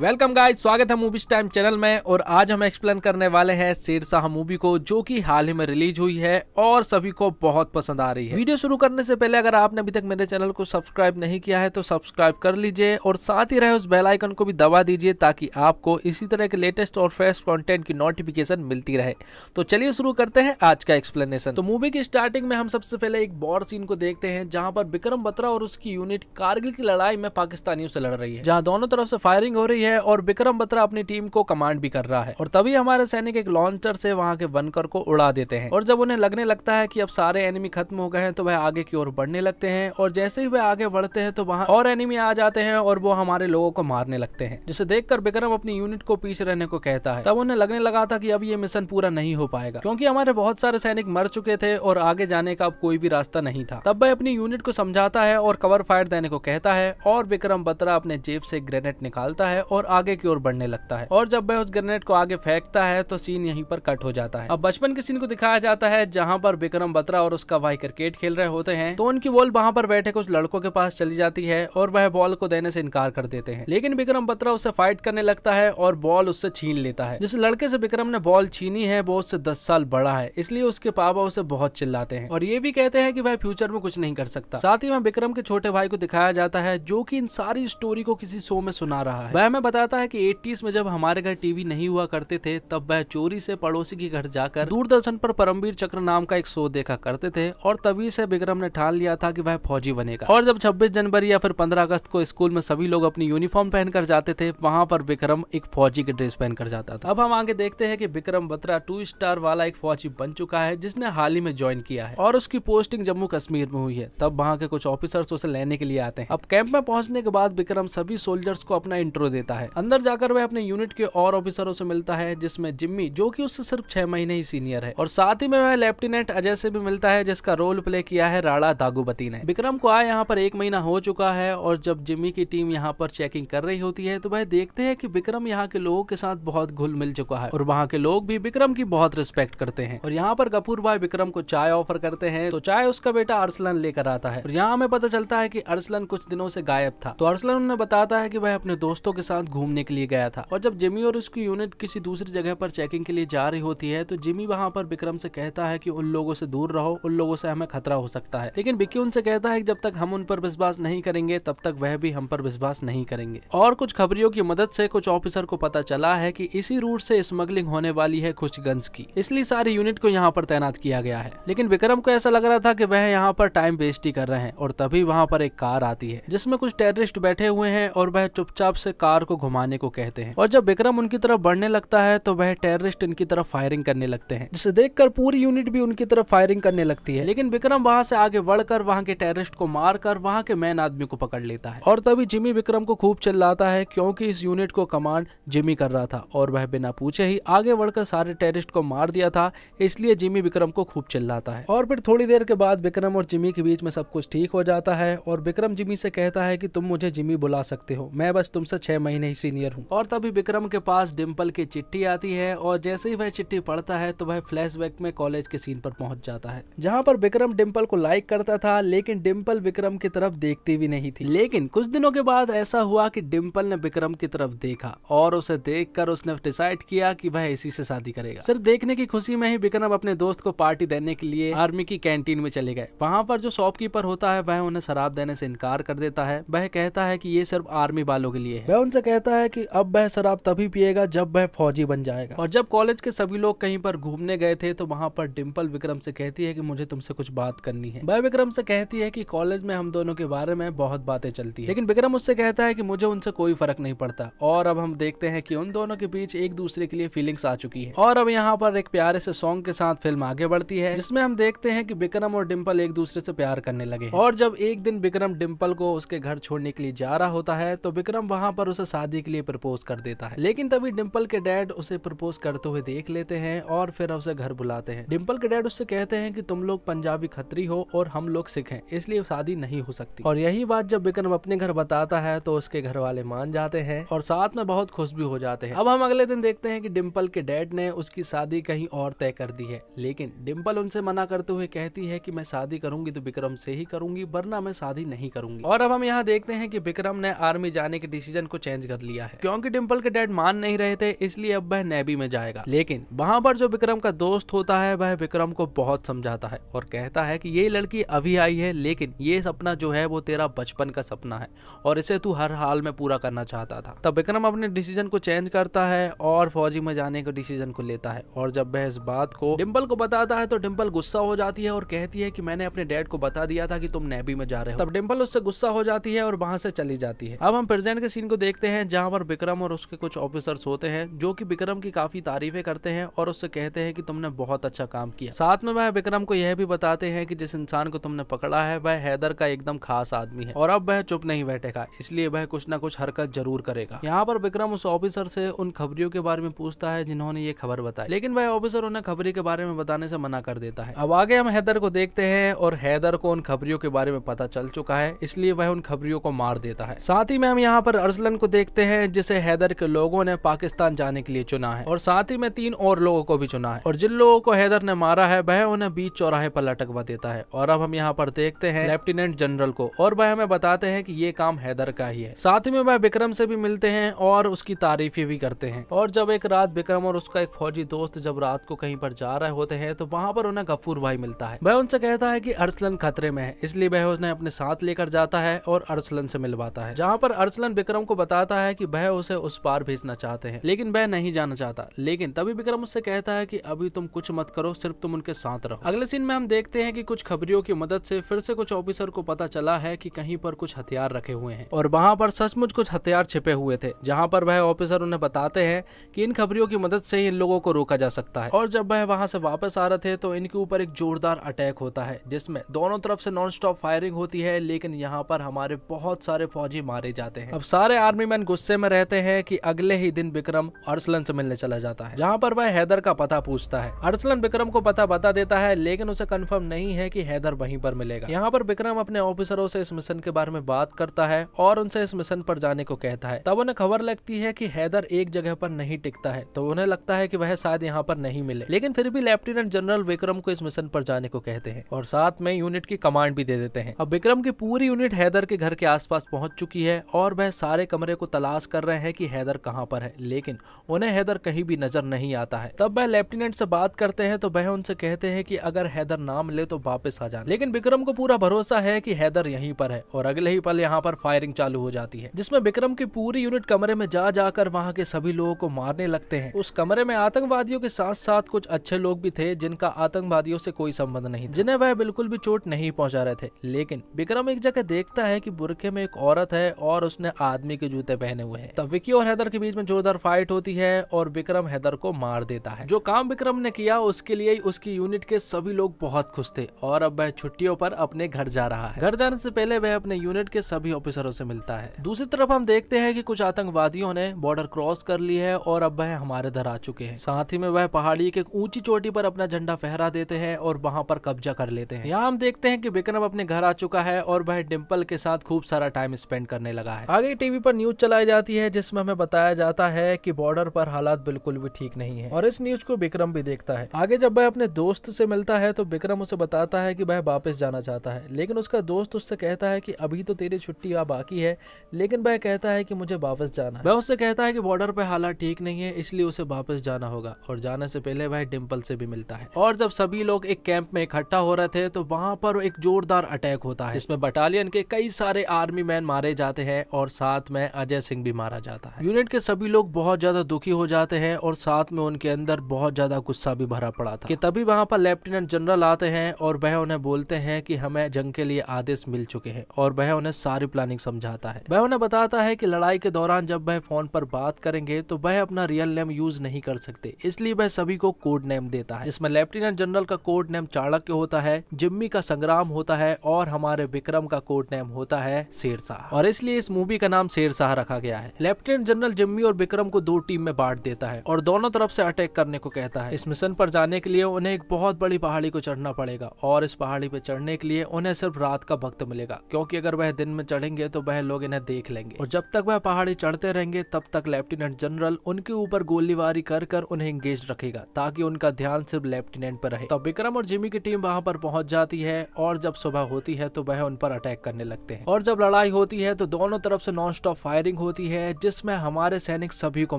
welcome guys स्वागत है movies time channel में और आज हम एक्सप्लेन करने वाले हैं शेरशाह मूवी को जो कि हाल ही में रिलीज हुई है और सभी को बहुत पसंद आ रही है वीडियो शुरू करने से पहले अगर आपने अभी तक मेरे चैनल को सब्सक्राइब नहीं किया है तो सब्सक्राइब कर लीजिए और साथ ही रहे उस बेल आइकन को भी दबा दीजिए ताकि आपको इसी तरह के लेटेस्ट और फ्रेश कॉन्टेंट की नोटिफिकेशन मिलती रहे तो चलिए शुरू करते हैं आज का एक्सप्लेनेशन तो मूवी की स्टार्टिंग में हम सबसे पहले एक बॉर सीन को देखते हैं जहाँ पर विक्रम बत्रा और उसकी यूनिट कारगिल की लड़ाई में पाकिस्तानियों से लड़ रही है जहाँ दोनों तरफ से फायरिंग हो रही है है और विक्रम बत्रा अपनी टीम को कमांड भी कर रहा है और तभी हमारे सैनिक एक लॉन्चर से वहाँ के बनकर को उड़ा देते हैं और जब उन्हें लगने लगता है की अब सारे एनिमी खत्म हो गए हैं तो वह आगे की ओर बढ़ने लगते हैं और जैसे ही वह आगे बढ़ते हैं तो वहाँ और एनिमी आ जाते हैं और वो हमारे लोगों को मारने लगते हैं जिसे देखकर विक्रम अपनी यूनिट को पीछे रहने को कहता है तब उन्हें लगने लगा था कि अब ये मिशन पूरा नहीं हो पाएगा क्योंकि हमारे बहुत सारे सैनिक मर चुके थे और आगे जाने का अब कोई भी रास्ता नहीं था तब वह अपनी यूनिट को समझाता है और कवर फायर देने को कहता है और विक्रम बत्रा अपने जेब से ग्रेनेड निकालता है और और आगे की ओर बढ़ने लगता है और जब वह उस ग्रेनेड को आगे फेंकता है तो सीन यहीं पर कट हो जाता है अब बचपन के सीन को दिखाया जाता है जहाँ पर विक्रम बत्रा और उसका भाई क्रिकेट खेल रहे होते हैं तो उनकी बॉल वहाँ पर बैठे कुछ लड़कों के पास चली जाती है और वह बॉल को देने से इनकार कर देते हैं लेकिन विक्रम बत्रा उससे फाइट करने लगता है और बॉल उससे छीन लेता है जिस लड़के से विक्रम ने बॉल छीनी है वो उससे दस साल बड़ा है इसलिए उसके पापा उसे बहुत चिल्लाते हैं और ये भी कहते हैं कि वह फ्यूचर में कुछ नहीं कर सकता साथ ही में विक्रम के छोटे भाई को दिखाया जाता है जो कि इन सारी स्टोरी को किसी शो में सुना रहा है वह हमें बताता है कि 80s में जब हमारे घर टीवी नहीं हुआ करते थे तब वह चोरी से पड़ोसी के घर जाकर दूरदर्शन पर परमवीर चक्र नाम का एक शो देखा करते थे और तभी से विक्रम ने ठान लिया था कि वह फौजी बनेगा और जब 26 जनवरी या फिर 15 अगस्त को स्कूल में सभी लोग अपनी यूनिफॉर्म पहनकर जाते थे वहां पर विक्रम एक फौजी की ड्रेस पहनकर जाता था अब हम आगे देखते हैं की विक्रम बत्रा टू स्टार वाला एक फौजी बन चुका है जिसने हाल ही में ज्वाइन किया है और उसकी पोस्टिंग जम्मू कश्मीर में हुई है तब वहाँ के कुछ ऑफिसर्स उसे लेने के लिए आते हैं अब कैंप में पहुंचने के बाद विक्रम सभी सोल्जर्स को अपना इंट्रो देता है है अंदर जाकर वह अपने यूनिट के और ऑफिसरों से मिलता है जिसमें जिम्मी जो कि उससे सिर्फ छह महीने ही सीनियर है और साथ ही में वह लेफ्टिनेंट अजय से भी मिलता है जिसका रोल प्ले किया है राणा दागुबती ने विक्रम को आए यहाँ पर एक महीना हो चुका है और जब जिम्मी की टीम यहाँ पर चेकिंग कर रही होती है तो वह देखते है की विक्रम यहाँ के लोगों के साथ बहुत घुल मिल चुका है और वहाँ के लोग भी विक्रम की बहुत रिस्पेक्ट करते हैं और यहाँ पर कपूर भाई विक्रम को चाय ऑफर करते हैं तो चाय उसका बेटा अरसलन लेकर आता है और यहाँ हमें पता चलता है की अरसलन कुछ दिनों से गायब था तो अरसलन उन्हें बताता है की वह अपने दोस्तों के साथ साथ घूमने के लिए गया था और जब जिमी और उसकी यूनिट किसी दूसरी जगह पर चेकिंग के लिए जा रही होती है तो जिमी वहाँ पर विक्रम से कहता है की उन लोगों से दूर रहो उन लोगों से हमें खतरा हो सकता है लेकिन बिक्की उनसे कहता है जब तक हम उन पर विश्वास नहीं करेंगे तब तक वह भी हम पर विश्वास नहीं करेंगे और कुछ खबरियों की मदद से कुछ ऑफिसर को पता चला है कि इसी रूट से स्मगलिंग होने वाली है कुछ गन्स की इसलिए सारी यूनिट को यहाँ पर तैनात किया गया है लेकिन विक्रम को ऐसा लग रहा था कि वह यहाँ पर टाइम वेस्ट ही कर रहे हैं और तभी वहाँ पर एक कार आती है जिसमें कुछ टेररिस्ट बैठे हुए हैं और वह चुपचाप से कार को घुमाने को कहते हैं और जब विक्रम उनकी तरफ बढ़ने लगता है तो वह टेररिस्ट इनकी तरफ फायरिंग करने लगते हैं जिसे देखकर पूरी यूनिट भी उनकी तरफ फायरिंग करने लगती है लेकिन विक्रम वहाँ से आगे बढ़कर वहाँ के टेररिस्ट को मारकर वहाँ के मैन आदमी को पकड़ लेता है और तभी जिमी विक्रम को खूब चिल्लाता है क्योंकि इस यूनिट को कमांड जिमी कर रहा था और वह बिना पूछे ही आगे बढ़कर सारे टेररिस्ट को मार दिया था इसलिए जिमी विक्रम को खूब चिल्लाता है और फिर थोड़ी देर के बाद विक्रम और जिमी के बीच में सब कुछ ठीक हो जाता है और विक्रम जिमी से कहता है कि तुम मुझे जिमी बुला सकते हो मैं बस तुमसे छह महीने कहीं नहीं सीनियर हूँ और तभी विक्रम के पास डिम्पल की चिट्ठी आती है और जैसे ही वह चिट्ठी पढ़ता है तो वह फ्लैशबैक में कॉलेज के सीन पर पहुंच जाता है जहाँ पर विक्रम डिम्पल को लाइक करता था लेकिन डिम्पल विक्रम की तरफ देखती भी नहीं थी लेकिन कुछ दिनों के बाद ऐसा हुआ की डिम्पल ने विक्रम की तरफ देखा और उसे देख उसने डिसाइड किया की वह इसी से शादी करेगा सिर्फ देखने की खुशी में ही विक्रम अपने दोस्त को पार्टी देने के लिए आर्मी की कैंटीन में चले गए वहाँ पर जो शॉपकीपर होता है वह उन्हें शराब देने से इनकार कर देता है वह कहता है की ये सिर्फ आर्मी वालों के लिए है वह उनसे कहता है कि अब वह शराब तभी पिएगा जब वह फौजी बन जाएगा और जब कॉलेज के सभी लोग कहीं पर घूमने गए थे तो वहाँ पर डिम्पल विक्रम से कहती है कि मुझे तुमसे कुछ बात करनी है वह विक्रम से कहती है कि कॉलेज में हम दोनों के बारे में बहुत बातें चलती है लेकिन विक्रम उससे कहता है कि मुझे उनसे कोई फर्क नहीं पड़ता और अब हम देखते हैं कि उन दोनों के बीच एक दूसरे के लिए फीलिंग्स आ चुकी है और अब यहाँ पर एक प्यारे से सॉन्ग के साथ फिल्म आगे बढ़ती है जिसमें हम देखते हैं कि विक्रम और डिम्पल एक दूसरे से प्यार करने लगे और जब एक दिन विक्रम डिम्पल को उसके घर छोड़ने के लिए जा रहा होता है तो विक्रम वहाँ पर उसे शादी के लिए प्रपोज कर देता है लेकिन तभी डिम्पल के डैड उसे प्रपोज करते हुए देख लेते हैं और फिर उसे घर बुलाते हैं डिम्पल के डैड उससे कहते हैं कि तुम लोग पंजाबी खतरी हो और हम लोग सिख हैं इसलिए शादी नहीं हो सकती और यही बात जब विक्रम अपने घर बताता है तो उसके घर वाले मान जाते हैं और साथ में बहुत खुश भी हो जाते हैं अब हम अगले दिन देखते हैं कि डिम्पल के डैड ने उसकी शादी कहीं और तय कर दी है लेकिन डिम्पल उनसे मना करते हुए कहती है कि मैं शादी करूंगी तो विक्रम से ही करूंगी वरना मैं शादी नहीं करूंगी और अब हम यहाँ देखते हैं कि विक्रम ने आर्मी जाने के डिसीजन को चेंज कर लिया है क्योंकि डिम्पल के डैड मान नहीं रहे थे इसलिए अब वह नेवी में जाएगा लेकिन वहां पर जो विक्रम का दोस्त होता है वह विक्रम को बहुत समझाता है और कहता है कि ये लड़की अभी आई है लेकिन ये सपना जो है वो तेरा बचपन का सपना है और इसे तू हर हाल में पूरा करना चाहता था तब विक्रम अपने डिसीजन को चेंज करता है और फौजी में जाने के डिसीजन को लेता है और जब वह इस बात को डिम्पल को बताता है तो डिम्पल गुस्सा हो जाती है और कहती है कि मैंने अपने डैड को बता दिया था कि तुम नेबी में जा रहे हो तब डिम्पल उससे गुस्सा हो जाती है और वहां से चली जाती है अब हम प्रेजेंट के सीन को देखते हैं हैं जहाँ पर विक्रम और उसके कुछ ऑफिसर्स होते हैं जो कि विक्रम की काफी तारीफें करते हैं और उससे कहते हैं कि तुमने बहुत अच्छा काम किया साथ में वह विक्रम को यह भी बताते हैं कि जिस इंसान को तुमने पकड़ा है वह हैदर का एकदम खास आदमी है और अब वह चुप नहीं बैठेगा इसलिए वह कुछ ना कुछ हरकत जरूर करेगा यहाँ पर विक्रम उस ऑफिसर से उन खबरियों के बारे में पूछता है जिन्होंने ये खबर बताई लेकिन वह ऑफिसर उन्हें खबरी के बारे में बताने से मना कर देता है अब आगे हम हैदर को देखते हैं और हैदर को उन खबरियों के बारे में पता चल चुका है इसलिए वह उन खबरियों को मार देता है साथ ही में हम यहाँ पर अर्जलन को देख देखते हैं जिसे हैदर के लोगों ने पाकिस्तान जाने के लिए चुना है और साथ ही में तीन और लोगों को भी चुना है और जिन लोगों को हैदर ने मारा है वह उन्हें बीच चौराहे पर लटकवा देता है और अब हम यहाँ पर देखते हैं लेफ्टिनेंट जनरल को और वह हमें बताते हैं कि ये काम हैदर का ही है साथ ही में वह विक्रम से भी मिलते हैं और उसकी तारीफी भी करते हैं और जब एक रात विक्रम और उसका एक फौजी दोस्त जब रात को कहीं पर जा रहे होते हैं तो वहाँ पर उन्हें गफूर भाई मिलता है वह उनसे कहता है की अर्सलन खतरे में है इसलिए वह उन्हें अपने साथ लेकर जाता है और अर्सलन से मिलवाता है जहाँ पर अर्सलन विक्रम को बताता बताता है कि वह उसे उस पार भेजना चाहते हैं लेकिन वह नहीं जाना चाहता लेकिन तभी विक्रम उससे कहता है कि अभी तुम कुछ मत करो सिर्फ तुम उनके साथ रहो अगले सीन में हम देखते हैं कि कुछ खबरियों की मदद से फिर से कुछ ऑफिसर को पता चला है कि कहीं पर कुछ हथियार रखे हुए हैं और वहां पर सचमुच कुछ हथियार छिपे हुए थे जहाँ पर वह ऑफिसर उन्हें बताते हैं की इन खबरियों की मदद से ही इन लोगों को रोका जा सकता है और जब वह वहाँ से वापस आ रहे थे तो इनके ऊपर एक जोरदार अटैक होता है जिसमें दोनों तरफ से नॉन फायरिंग होती है लेकिन यहाँ पर हमारे बहुत सारे फौजी मारे जाते हैं अब सारे आर्मी खान गुस्से में रहते हैं कि अगले ही दिन विक्रम अरसलन से मिलने चला जाता है जहाँ पर वह हैदर का पता पूछता है अरसलन विक्रम को पता बता देता है लेकिन उसे कन्फर्म नहीं है की हैदर वहीं पर मिलेगा यहाँ पर विक्रम अपने ऑफिसरों से इस मिशन के बारे में बात करता है और उनसे इस मिशन पर जाने को कहता है तब उन्हें खबर लगती है की हैदर एक जगह पर नहीं टिकता है तो उन्हें लगता है की वह शायद यहाँ पर नहीं मिले लेकिन फिर भी लेफ्टिनेंट जनरल विक्रम को इस मिशन पर जाने को कहते हैं और साथ में यूनिट की कमांड भी दे देते हैं अब विक्रम की पूरी यूनिट हैदर के घर के आसपास पहुंच चुकी है और वह सारे कमरे को तलाश कर रहे हैं कि हैदर कहाँ पर है लेकिन उन्हें हैदर कहीं भी नजर नहीं आता है तब वह लेफ्टिनेंट से बात करते हैं तो वह उनसे कहते हैं कि अगर हैदर नाम ले तो वापस आ जाए लेकिन विक्रम को पूरा भरोसा है की हैदर यही पर है और अगले ही पल यहाँ पर फायरिंग चालू हो जाती है जिसमे विक्रम की पूरी यूनिट कमरे में जा जाकर वहाँ के सभी लोगों को मारने लगते है उस कमरे में आतंकवादियों के साथ साथ कुछ अच्छे लोग भी थे जिनका आतंकवादियों से कोई संबंध नहीं जिन्हें वह बिल्कुल भी चोट नहीं पहुंचा रहे थे लेकिन विक्रम एक जगह देखता है कि बुरके में एक औरत है और उसने आदमी के जूते पहने हुए हैं तब विकी और हैदर के बीच में जोरदार फाइट होती है और विक्रम हैदर को मार देता है जो काम विक्रम ने किया उसके लिए उसकी यूनिट के सभी लोग बहुत खुश थे और अब वह छुट्टियों पर अपने घर जा रहा है घर जाने से पहले वह अपने यूनिट के सभी ऑफिसरों से मिलता है दूसरी तरफ हम देखते हैं कि कुछ आतंकवादियों ने बॉर्डर क्रॉस कर ली है और अब वह हमारे घर आ चुके हैं साथ ही में वह पहाड़ी के ऊंची चोटी पर अपना झंडा फहरा देते हैं और वहां पर कब्जा कर लेते हैं यहाँ हम देखते हैं कि विक्रम अपने घर आ चुका है और वह डिम्पल के साथ खूब सारा टाइम स्पेंड करने लगा है आगे टीवी पर न्यूज चलाई जाती है जिसमें हमें बताया जाता है कि बॉर्डर पर हालात बिल्कुल भी ठीक नहीं है और इस न्यूज को बिक्रम भी देखता है आगे जब वह अपने दोस्त से मिलता है तो बिक्रम उसे बताता है कि वह वापस जाना चाहता है लेकिन उसका दोस्त उससे कहता है कि अभी तो तेरी छुट्टी बाकी है लेकिन वह कहता है कि मुझे वापस जाना वह उससे कहता है कि बॉर्डर पर हालात ठीक नहीं है इसलिए उसे वापस जाना होगा और जाने से पहले वह डिम्पल से भी मिलता है और जब सभी लोग एक कैंप में इकट्ठा हो रहे थे तो वहां पर एक जोरदार अटैक होता है इसमें बटालियन के कई सारे आर्मी मैन मारे जाते हैं और साथ में अजय अजय सिंह भी मारा जाता है यूनिट के सभी लोग बहुत ज्यादा दुखी हो जाते हैं और साथ में उनके अंदर बहुत ज्यादा गुस्सा भी भरा पड़ा था कि तभी वहां पर लेफ्टिनेंट जनरल आते हैं और वह उन्हें बोलते हैं कि हमें जंग के लिए आदेश मिल चुके हैं और वह उन्हें सारी प्लानिंग समझाता है वह उन्हें बताता है की लड़ाई के दौरान जब वह फोन पर बात करेंगे तो वह अपना रियल नेम यूज नहीं कर सकते इसलिए वह सभी को कोड नेम देता है जिसमें लेफ्टिनेंट जनरल का कोड नेम चाणक्य होता है जिम्मी का संग्राम होता है और हमारे विक्रम का कोड नेम होता है शेरशाह और इसलिए इस मूवी का नाम शेरशाह रखा रखा गया है लेफ्टिनेंट जनरल जिम्मी और विक्रम को दो टीम में बांट देता है और दोनों तरफ से अटैक करने को कहता है इस मिशन पर जाने के लिए उन्हें एक बहुत बड़ी पहाड़ी को चढ़ना पड़ेगा और इस पहाड़ी पर चढ़ने के लिए उन्हें सिर्फ रात का वक्त मिलेगा क्योंकि अगर वह दिन में चढ़ेंगे तो वह लोग इन्हें देख लेंगे और जब तक वह पहाड़ी चढ़ते रहेंगे तब तक लेफ्टिनेंट जनरल उनके ऊपर गोलीबारी कर कर उन्हें इंगेज रखेगा ताकि उनका ध्यान सिर्फ लेफ्टिनेंट पर रहे तो विक्रम और जिमी की टीम वहां पर पहुंच जाती है और जब सुबह होती है तो वह उन पर अटैक करने लगते हैं और जब लड़ाई होती है तो दोनों तरफ से नॉन स्टॉप फायरिंग फायरिंग होती है जिसमें हमारे सैनिक सभी को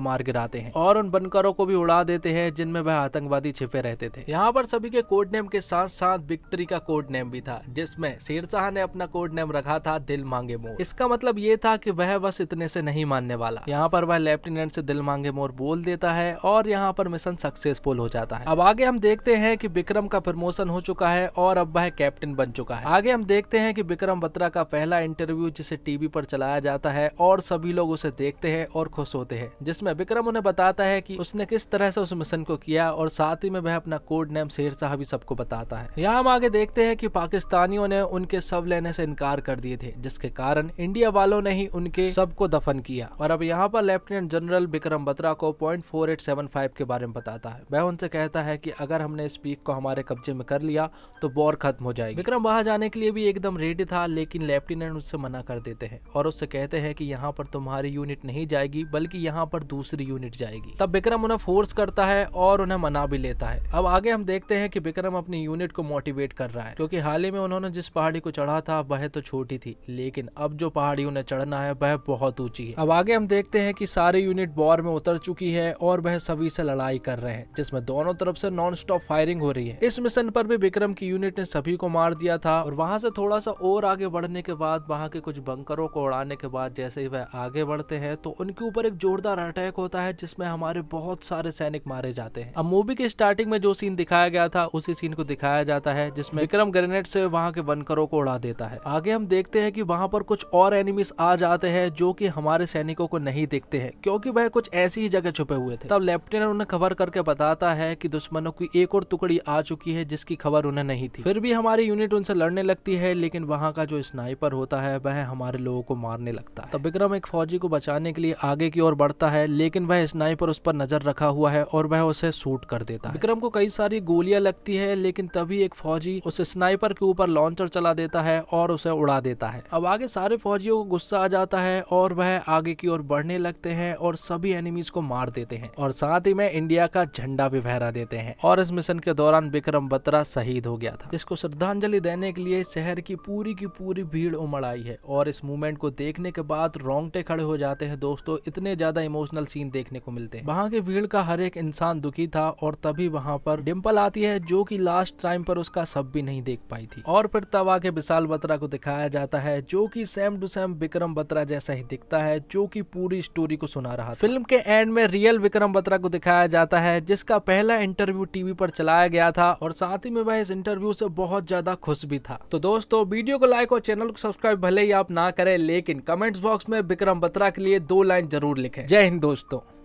मार गिराते हैं और उन बनकरों को भी उड़ा देते हैं जिनमें वह आतंकवादी छिपे रहते थे यहाँ पर सभी के कोड नेम के साथ साथ विक्ट्री का कोड नेम भी था जिसमें शेरशाह ने अपना कोड नेम रखा था दिल मांगे मोर इसका मतलब ये था की वह बस इतने से नहीं मानने वाला यहाँ पर वह लेफ्टिनेंट से दिल मांगे मोर बोल देता है और यहाँ पर मिशन सक्सेसफुल हो जाता है अब आगे हम देखते हैं की विक्रम का प्रमोशन हो चुका है और अब वह कैप्टन बन चुका है आगे हम देखते हैं की विक्रम बत्रा का पहला इंटरव्यू जिसे टीवी पर चलाया जाता है और सभी सभी लोग उसे देखते हैं और खुश होते हैं जिसमें विक्रम उन्हें बताता है कि उसने किस तरह से उस मिशन को किया और साथ ही में वह अपना कोड नेम शेर शेरशाह भी सबको बताता है यहाँ हम आगे देखते हैं कि पाकिस्तानियों ने उनके सब लेने से इनकार कर दिए थे जिसके कारण इंडिया वालों ने ही उनके सबको दफन किया और अब यहाँ पर लेफ्टिनेंट जनरल विक्रम बत्रा को पॉइंट के बारे में बताता है वह उनसे कहता है की अगर हमने इस पीक को हमारे कब्जे में कर लिया तो वॉर खत्म हो जाएगी विक्रम वहां जाने के लिए भी एकदम रेडी था लेकिन लेफ्टिनेंट उससे मना कर देते हैं और उससे कहते हैं की यहाँ पर तुम्हारी यूनिट नहीं जाएगी बल्कि यहाँ पर दूसरी यूनिट जाएगी तब बिक्रम उन्हें फोर्स करता है और उन्हें मना भी लेता है अब आगे हम देखते हैं की बिक्रम अपनी यूनिट को मोटिवेट कर रहा है क्योंकि हाल ही में उन्होंने जिस पहाड़ी को चढ़ा था वह तो छोटी थी लेकिन अब जो पहाड़ी उन्हें चढ़ना है वह बहुत ऊंची है अब आगे हम देखते हैं कि सारी यूनिट बॉर में उतर चुकी है और वह सभी से लड़ाई कर रहे हैं जिसमें दोनों तरफ से नॉनस्टॉप फायरिंग हो रही है इस मिशन पर भी विक्रम की यूनिट ने सभी को मार दिया था और वहां से थोड़ा सा और आगे बढ़ने के बाद वहां के कुछ बंकरों को उड़ाने के बाद जैसे ही वह आगे बढ़ते हैं तो उनके ऊपर एक जोरदार अटैक होता है जिसमें हमारे बहुत सारे सैनिक मारे जाते हैं अब मूवी के स्टार्टिंग में जो सीन दिखाया गया था उसी सीन को दिखाया जाता है जिसमें विक्रम ग्रेनेड से वहाँ के बनकरों को उड़ा देता है आगे हम देखते हैं कि वहाँ पर कुछ और एनिमीज आ जाते हैं जो कि हमारे सैनिकों को नहीं दिखते हैं क्योंकि वह कुछ ऐसी ही जगह छुपे हुए थे तब लेफ्टिनेंट उन्हें खबर करके बताता है की दुश्मनों की एक और टुकड़ी आ चुकी है जिसकी खबर उन्हें नहीं थी फिर भी हमारी यूनिट उनसे लड़ने लगती है लेकिन वहाँ का जो स्नाइपर होता है वह हमारे लोगों को मारने लगता है तब विक्रम एक फौजी को बचाने के लिए आगे की ओर बढ़ता है लेकिन वह स्नाइपर उस पर नजर रखा हुआ है और वह उसे शूट कर देता है विक्रम को कई सारी गोलियां लगती है लेकिन तभी एक फौजी उस स्नाइपर के ऊपर लॉन्चर चला देता है और उसे उड़ा देता है अब आगे सारे फौजियों को गुस्सा आ जाता है और वह आगे की ओर बढ़ने लगते हैं और सभी एनिमीज को मार देते हैं और साथ ही में इंडिया का झंडा भी फहरा देते हैं और इस मिशन के दौरान विक्रम बत्रा शहीद हो गया था जिसको श्रद्धांजलि देने के लिए शहर की पूरी की पूरी भीड़ उमड़ आई है और इस मूवमेंट को देखने के बाद रोंगटे रोंगटे खड़े हो जाते हैं दोस्तों इतने ज्यादा इमोशनल सीन देखने को मिलते हैं वहाँ के भीड़ का हर एक इंसान दुखी था और तभी वहाँ पर डिम्पल आती है जो की लास्ट टाइम पर उसका सब भी नहीं देख पाई थी और फिर तब आके विशाल बत्रा को दिखाया जाता है जो की same to same Vikram Batra जैसा ही दिखता है जो की पूरी स्टोरी को सुना रहा फिल्म के एंड में रियल विक्रम बत्रा को दिखाया जाता है जिसका पहला इंटरव्यू टीवी पर चलाया गया था और साथ ही में वह इस इंटरव्यू से बहुत ज्यादा खुश भी था तो दोस्तों वीडियो को लाइक और चैनल को सब्सक्राइब भले ही आप ना करें लेकिन कमेंट्स बॉक्स में विक्रम बत्रा के लिए दो लाइन जरूर लिखें जय हिंद दोस्तों